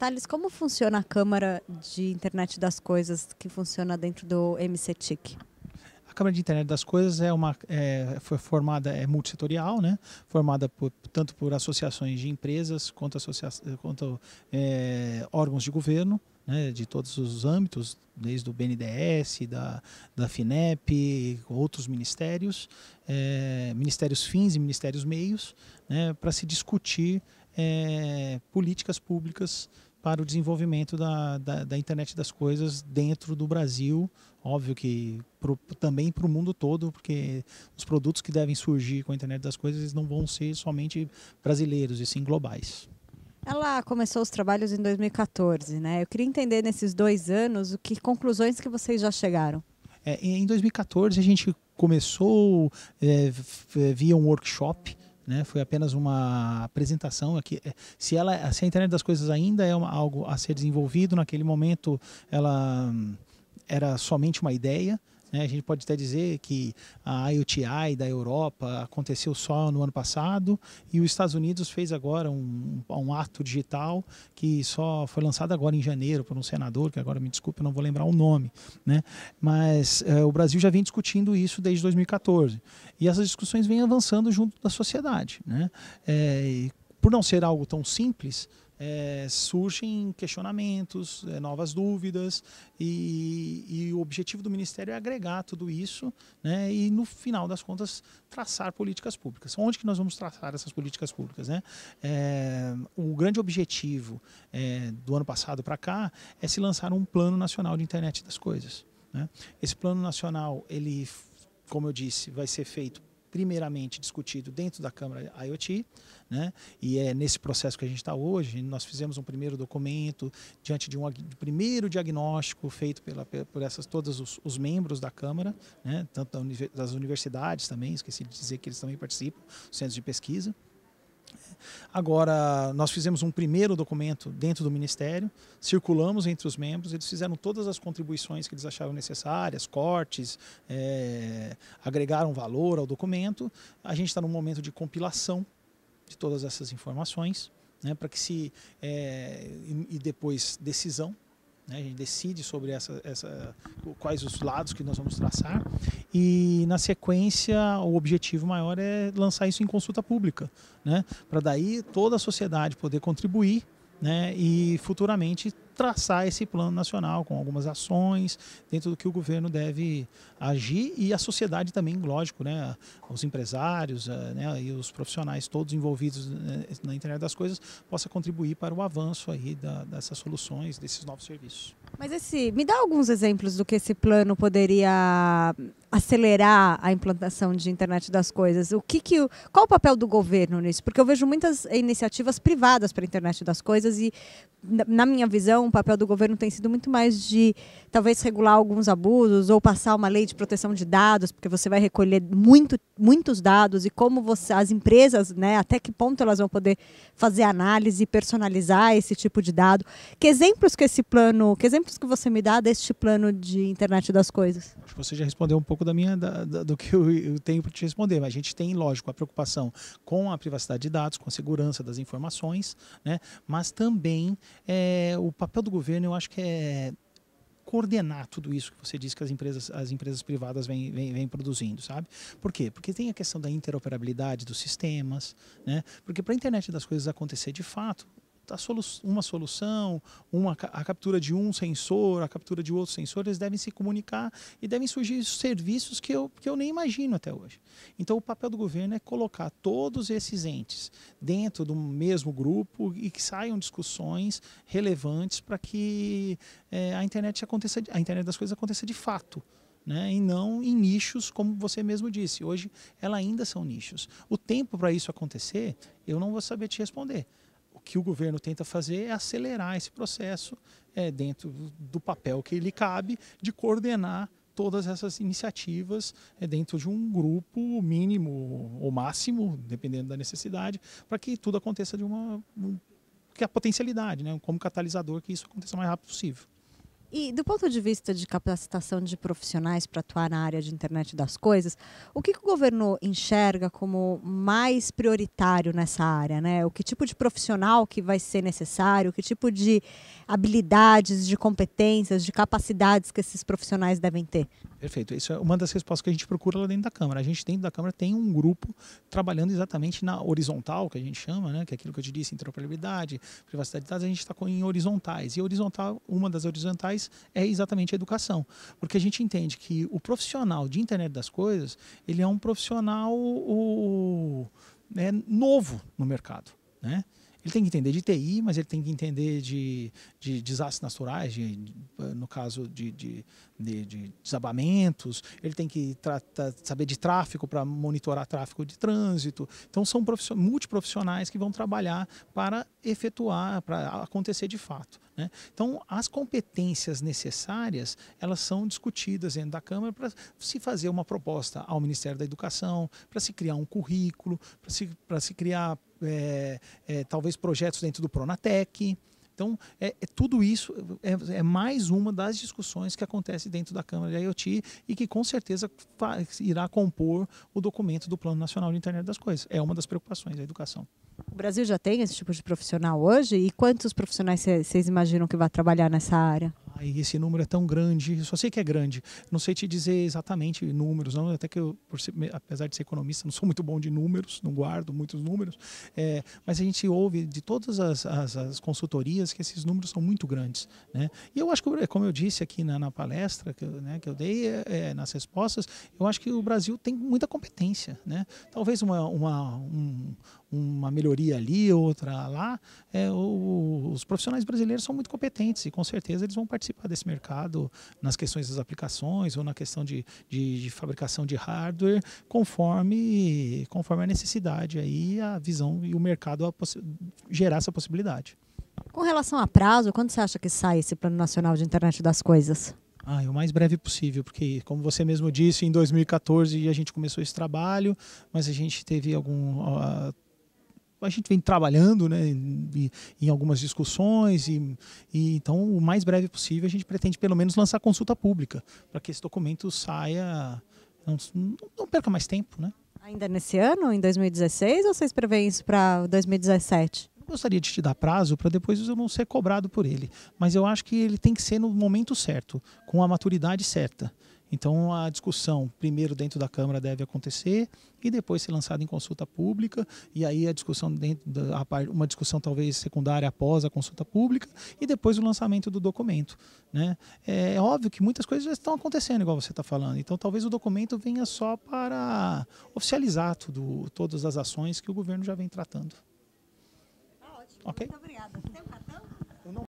Thales, como funciona a câmara de internet das coisas que funciona dentro do MCTIC? A Câmara de Internet das Coisas é uma é, foi formada é multissetorial, né? Formada por, tanto por associações de empresas quanto, associa quanto é, órgãos de governo, né? De todos os âmbitos, desde o BNDES, da, da FINEP, outros ministérios, é, ministérios fins e ministérios meios, né? Para se discutir é, políticas públicas para o desenvolvimento da, da, da, internet das coisas dentro do Brasil, óbvio que pro, também para o mundo todo, porque os produtos que devem surgir com a internet das coisas não vão ser somente brasileiros, e sim globais. Ela começou os trabalhos em 2014, né? Eu queria entender nesses dois anos o que conclusões que vocês já chegaram. É, em 2014 a gente começou é, é via um workshop né? Foi apenas uma apresentação aqui. É, se ela, se a internet das coisas ainda é uma, algo a ser desenvolvido naquele momento, ela hum, era somente uma ideia, né? A gente pode até dizer que a IoTI da Europa aconteceu só no ano passado e os Estados Unidos fez agora um, um ato digital que só foi lançado agora em janeiro por um senador, que agora me desculpe, não vou lembrar o nome. Né? Mas eh, o Brasil já vem discutindo isso desde 2014 e essas discussões vêm avançando junto da sociedade. Né? É, por não ser algo tão simples, é, surgem questionamentos, é, novas dúvidas, e, e, o objetivo do Ministério é agregar tudo isso né, e, no final das contas, traçar políticas públicas. Onde que nós vamos traçar essas políticas públicas? Né? É, o grande objetivo é, do ano passado para cá é se lançar um plano nacional de internet das coisas. Né? Esse plano nacional, ele, como eu disse, vai ser feito primeiramente discutido dentro da Câmara IoT, né? e é nesse processo que a gente está hoje. Nós fizemos um primeiro documento diante de um primeiro diagnóstico feito pela, por essas, todos os, os membros da Câmara, né? tanto das universidades também, esqueci de dizer que eles também participam, centros de pesquisa. Agora, nós fizemos um primeiro documento dentro do Ministério, circulamos entre os membros, eles fizeram todas as contribuições que eles acharam necessárias, cortes, é, agregaram valor ao documento. A gente está num momento de compilação de todas essas informações, né, para que se. É, e, e depois decisão né, a gente decide sobre essa, essa, quais os lados que nós vamos traçar e na sequência o objetivo maior é lançar isso em consulta pública, né? Para daí toda a sociedade poder contribuir, né? E futuramente traçar esse plano nacional com algumas ações dentro do que o governo deve agir e a sociedade também, lógico, né? Os empresários, eh, né? E os profissionais todos envolvidos eh, na internet das coisas possa contribuir para o avanço aí da, dessas soluções, desses novos serviços. Mas esse, me dá alguns exemplos do que esse plano poderia acelerar a implantação de internet das coisas. O que que, qual o papel do governo nisso? Porque eu vejo muitas iniciativas privadas para a internet das coisas e, na minha visão, o papel do governo tem sido muito mais de talvez regular alguns abusos ou passar uma lei de proteção de dados, porque você vai recolher muito, muitos dados e como você, as empresas, né, até que ponto elas vão poder fazer análise e personalizar esse tipo de dado. Que exemplos que esse plano, que exemplos que você me dá deste plano de internet das coisas? Acho que você já respondeu um pouco pouco da minha, da, da, do que eu, eu tenho para te responder. Mas a gente tem, lógico, a preocupação com a privacidade de dados, com a segurança das informações, né? mas também é, o papel do governo, eu acho que é coordenar tudo isso que você disse que as empresas, as empresas privadas vêm, vêm, vêm, produzindo, sabe? Por quê? Porque tem a questão da interoperabilidade dos sistemas, né? Porque para a internet das coisas acontecer de fato, solu uma solução, uma, a captura de um sensor, a captura de outro sensor, eles devem se comunicar e devem surgir serviços que eu, que eu nem imagino até hoje. Então, o papel do governo é colocar todos esses entes dentro do mesmo grupo e que saiam discussões relevantes para que é, a internet aconteça, a internet das coisas aconteça de fato. Né? e não em nichos, como você mesmo disse. Hoje, ela ainda são nichos. O tempo para isso acontecer, eu não vou saber te responder o que o governo tenta fazer é acelerar esse processo é, dentro do papel que lhe cabe de coordenar todas essas iniciativas é, dentro de um grupo mínimo ou máximo, dependendo da necessidade, para que tudo aconteça de uma que a potencialidade, né, como catalisador que isso aconteça o mais rápido possível. E do ponto de vista de capacitação de profissionais para atuar na área de internet das coisas, o que, que, o governo enxerga como mais prioritário nessa área? Né? O que tipo de profissional que vai ser necessário? Que tipo de habilidades, de competências, de capacidades que esses profissionais devem ter? Perfeito. Isso é uma das respostas que a gente procura lá dentro da Câmara. A gente dentro da Câmara tem um grupo trabalhando exatamente na horizontal, que a gente chama, né? que é aquilo que eu te disse, interoperabilidade, privacidade de dados, a gente está em horizontais. E horizontal, uma das horizontais mais é exatamente a educação. Porque a gente entende que o profissional de internet das coisas, ele é um profissional o, é, novo no mercado. Né? Ele tem que entender de TI, mas ele tem que entender de, de desastres naturais, de, no caso de, de, desabamentos, ele tem que tratar, saber de tráfego para monitorar tráfego de trânsito. Então, são multiprofissionais que vão trabalhar para efetuar, para acontecer de fato. Né? Então, as competências necessárias, elas são discutidas dentro da Câmara para se fazer uma proposta ao Ministério da Educação, para se criar um currículo, para se, se criar é, é, talvez projetos dentro do Pronatec. Então, é, é tudo isso é, é mais uma das discussões que acontece dentro da Câmara de IoT e que com certeza faz, irá compor o documento do Plano Nacional de Internet das Coisas. É uma das preocupações da educação. O Brasil já tem esse tipo de profissional hoje? E quantos profissionais vocês imaginam que vai trabalhar nessa área? Aí esse número é tão grande, só sei que é grande. Não sei te dizer exatamente números, não, até que eu, ser, apesar de ser economista, não sou muito bom de números, não guardo muitos números, é, mas a gente ouve de todas as, as, as, consultorias que esses números são muito grandes. Né? E eu acho que, como eu disse aqui na, na palestra que, né, que eu dei, é, é, nas respostas, eu acho que o Brasil tem muita competência. Né? Talvez uma, uma um, uma melhoria ali, outra lá, é, o, os profissionais brasileiros são muito competentes e com certeza eles vão participar desse mercado nas questões das aplicações ou na questão de, de, de fabricação de hardware, conforme, conforme a necessidade aí, a visão e o mercado gerar essa possibilidade. Com relação a prazo, quando você acha que sai esse Plano Nacional de Internet das Coisas? Ah, é o mais breve possível, porque como você mesmo disse, em 2014 a gente começou esse trabalho, mas a gente teve algum uh, a gente vem trabalhando né, em algumas discussões e, e, então o mais breve possível a gente pretende pelo menos lançar consulta pública para que esse documento saia, não, não, perca mais tempo, né? Ainda nesse ano, em 2016, ou vocês preveem isso para 2017? gostaria de te dar prazo para depois eu não ser cobrado por ele, mas eu acho que ele tem que ser no momento certo, com a maturidade certa. Então a discussão, primeiro dentro da Câmara, deve acontecer e depois ser lançada em consulta pública. E aí a discussão dentro da, uma discussão talvez secundária após a consulta pública e depois o lançamento do documento. Né? É, é óbvio que muitas coisas já estão acontecendo, igual você está falando. Então talvez o documento venha só para oficializar tudo, todas as ações que o governo já vem tratando. Tá ótimo. Okay? Muito obrigada. Tem um cartão?